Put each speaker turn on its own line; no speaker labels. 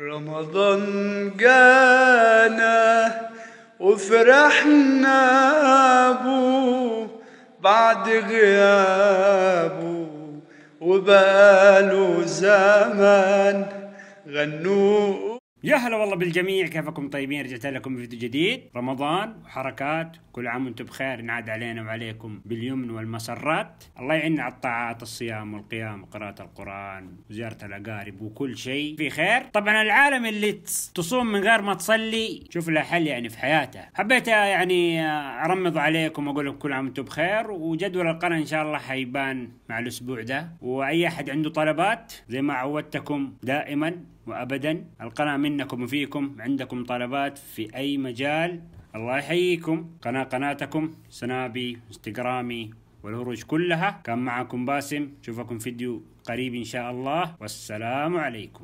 رمضان جانا وفرحنا ابو بعد غيابه وبقاله زمان
غنوه يا هلا والله بالجميع كيفكم طيبين رجعت لكم بفيديو جديد رمضان وحركات كل عام وانتم بخير نعاد علينا وعليكم باليمن والمسرات الله يعيننا على الطاعات الصيام والقيام وقراءة القرآن وزيارة الأقارب وكل شيء في خير طبعا العالم اللي تصوم من غير ما تصلي شوف له حل يعني في حياته حبيت يعني أرمض عليكم وأقول لكم كل عام وانتم بخير وجدول القناة إن شاء الله حيبان مع الأسبوع ده وأي أحد عنده طلبات زي ما عودتكم دائما وأبدا القناة منكم وفيكم عندكم طلبات في أي مجال الله يحييكم قناة قناتكم سنابي انستغرامي والهروج كلها كان معكم باسم شوفكم فيديو قريب إن شاء الله والسلام عليكم